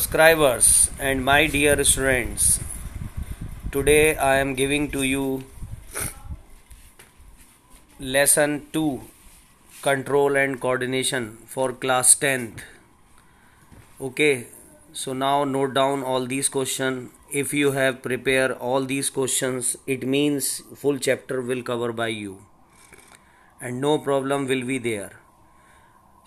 subscribers and my dear students today i am giving to you lesson 2 control and coordination for class 10th okay so now note down all these questions if you have prepared all these questions it means full chapter will cover by you and no problem will be there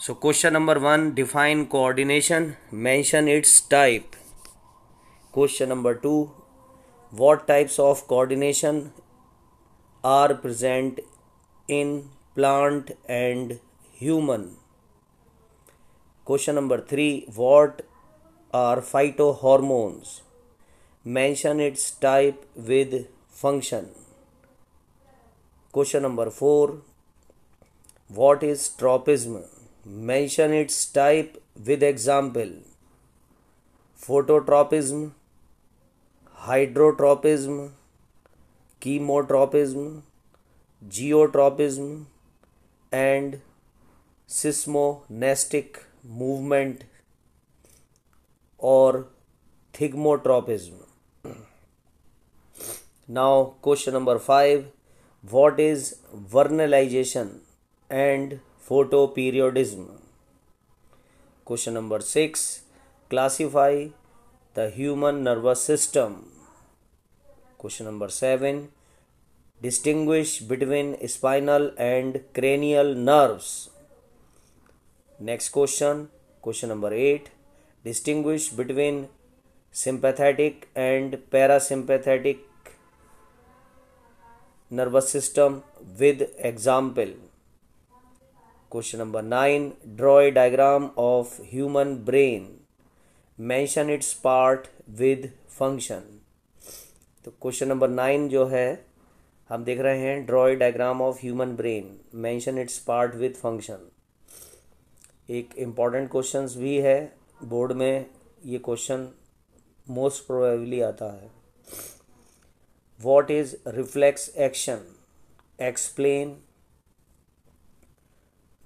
so question number 1 define coordination mention its type. Question number 2 what types of coordination are present in plant and human. Question number 3 what are phytohormones? Mention its type with function. Question number 4 What is tropism? Mention its type with example phototropism, hydrotropism, chemotropism, geotropism, and seismonestic movement or thigmotropism. Now, question number 5 What is vernalization and photoperiodism question number six classify the human nervous system question number seven distinguish between spinal and cranial nerves next question question number eight distinguish between sympathetic and parasympathetic nervous system with example question number nine draw diagram of human brain mention its part with function तो question number nine जो है हम देख रहे हैं draw a diagram of human brain mention its part with function एक important question भी है बोर्ड में ये क्वेश्चन मोस्ट प्रोबेबली आता है what is reflex action explain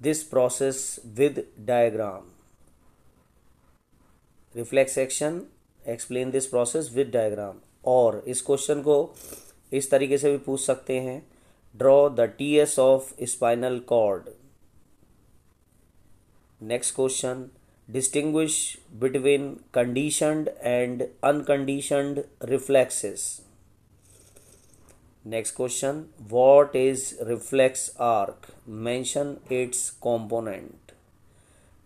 this process with diagram reflex action explain this process with diagram और इस question को इस तरीके से भी पूछ सकते हैं draw the T S of spinal cord next question distinguish between conditioned and unconditioned reflexes next question what is reflex arc mention its component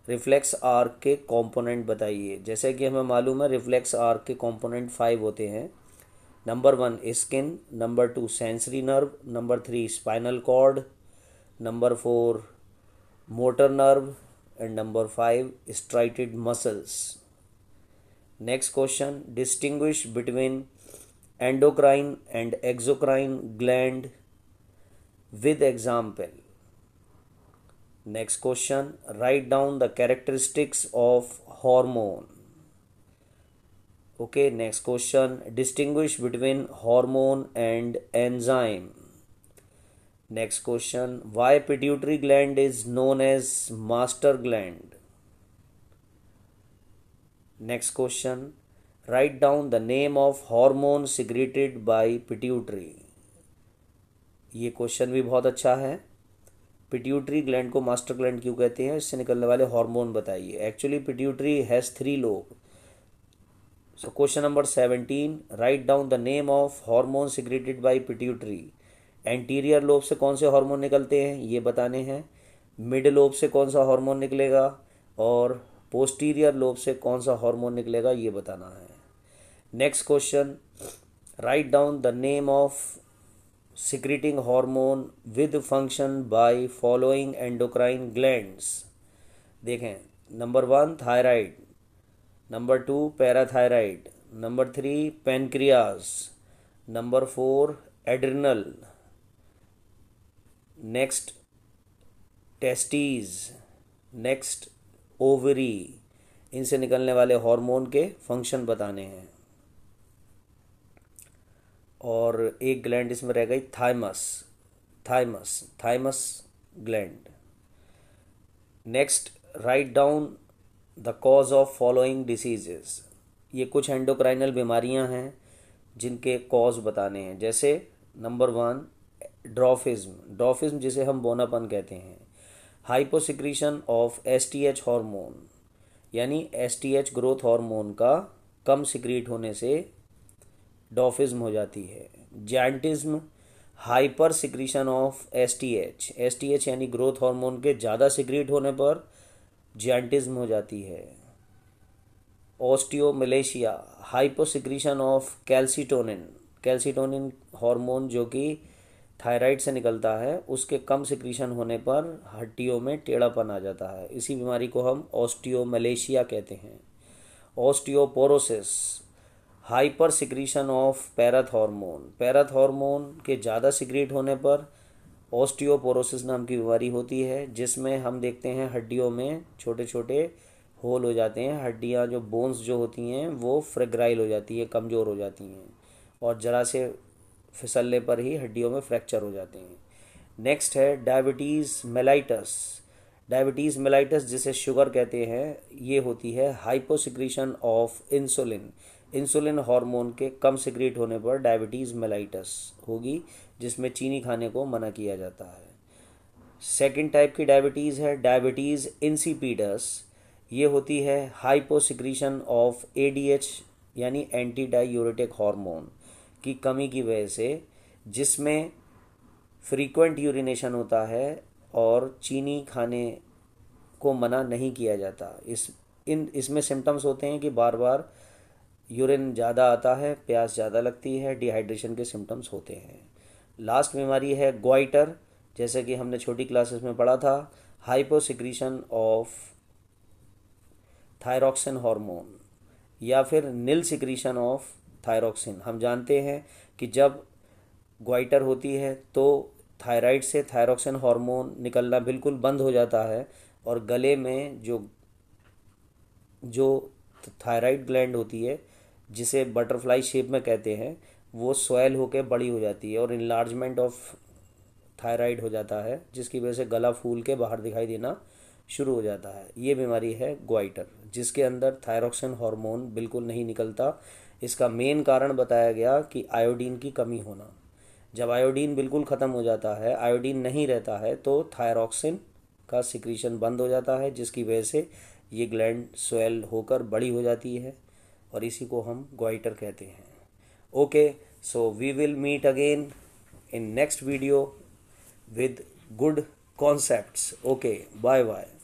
reflex arc के कंपोनेंट बताइए जैसे कि हमें मालूम है रिफ्लेक्स आर्क के कंपोनेंट फाइव होते हैं number one skin number two sensory nerve number three spinal cord number four motor nerve and number five striated muscles next question distinguish between endocrine and exocrine gland with example next question write down the characteristics of hormone okay next question distinguish between hormone and enzyme next question why pituitary gland is known as master gland next question write down the name of hormone secreted by pituitary ये क्वेश्चन भी बहुत अच्छा है pituitary gland को master gland क्यों कहते हैं इससे निकलने वाले हार्मोन बताइए actually pituitary has three lobe so question number seventeen write down the name of hormone secreted by pituitary anterior lobe से कौन से हार्मोन निकलते हैं ये बताने हैं मिड लोब से कौन सा हार्मोन निकलेगा और पोस्टीरियर लोब से कौन सा हार्मोन निकलेगा ये बताना है next question write down the name of secreting hormone with function by following endocrine glands देखें number one thyroid number two parathyroid number three pancreas number four adrenal next testes next ovary इनसे निकलने वाले hormone के function बताने हैं और एक gland इसमें रह गई thymus thymus thymus gland next write down the cause of following diseases ये कुछ एंडोक्राइनल बीमारियां हैं जिनके कॉज बताने हैं जैसे नंबर वन ड्रॉफिज्म ड्रॉफिज्म जिसे हम बोनापन कहते हैं hyposecretion of S T H hormone यानी S T H growth hormone का कम सिक्रीट होने से डॉफिज्म हो जाती है gigantism hypersecretion of S T H S T H यानी ग्रोथ हार्मोन के ज़्यादा सिक्रीट होने पर जैंटिज्म हो जाती है osteomalacia hypersecretion of calcitonin calcitonin hormone जो कि थायराइड से निकलता है उसके कम सिक्रीशन होने पर हड्डियों में टेढ़ापन आ जाता है इसी बीमारी को हम ऑस्टियोमलेशिया कहते हैं osteoporosis hypersecretion of parathormone parathormone के ज़्यादा सिक्रीट होने पर ओस्टियोपोरोसिस नाम की बीमारी होती है जिसमें हम देखते हैं हड्डियों में छोटे छोटे होल हो जाते हैं हड्डियाँ जो बोन्स जो होती हैं वो फ्रेग्राइल हो जाती है कमज़ोर हो जाती हैं और ज़रा से फिसलने पर ही हड्डियों में फ्रैक्चर हो जाते हैं नेक्स्ट है डायबिटीज़ मेलाइटस डायबिटीज़ मेलाइटस जिसे शुगर कहते हैं ये होती है hyposecretion of insulin insulin hormone के कम सिक्रेट होने पर डायबिटीज़ मेलाइटस होगी जिसमें चीनी खाने को मना किया जाता है सेकेंड टाइप की डायबिटीज़ है डायबिटीज़ इंसिपीडस ये होती है हाइपोसिक्रीशन ऑफ एडीएच यानी एंटी डायूरेटिक हॉर्मोन की कमी की वजह से जिसमें फ्रीक्वेंट यूरिनेशन होता है और चीनी खाने को मना नहीं किया जाता इस इन इसमें सिम्टम्स होते हैं कि बार बार यूरिन ज़्यादा आता है प्यास ज़्यादा लगती है डिहाइड्रेशन के सिम्टम्स होते हैं लास्ट बीमारी है ग्वाइटर जैसे कि हमने छोटी क्लासेस में पढ़ा था हाइपोसिक्रीशन ऑफ थायरॉक्सिन हार्मोन या फिर नील सिक्रीशन ऑफ थायरॉक्सिन हम जानते हैं कि जब ग्वाइटर होती है तो थायराइड से थायरॉक्सिन हार्मोन निकलना बिल्कुल बंद हो जाता है और गले में जो जो थायराइड ग्लैंड होती है जिसे बटरफ्लाई शेप में कहते हैं वो सोयल होकर बड़ी हो जाती है और इन्लार्जमेंट ऑफ थायराइड हो जाता है जिसकी वजह से गला फूल के बाहर दिखाई देना शुरू हो जाता है ये बीमारी है ग्वाइटर जिसके अंदर थायरोक्सिन हार्मोन बिल्कुल नहीं निकलता इसका मेन कारण बताया गया कि आयोडीन की कमी होना जब आयोडीन बिल्कुल ख़त्म हो जाता है आयोडीन नहीं रहता है तो थायरोक्सिन का सिक्रीशन बंद हो जाता है जिसकी वजह से ये ग्लैंड सोयल होकर बड़ी हो जाती है और इसी को हम ग्वाइटर कहते हैं okay so we will meet again in next video with good concepts okay bye bye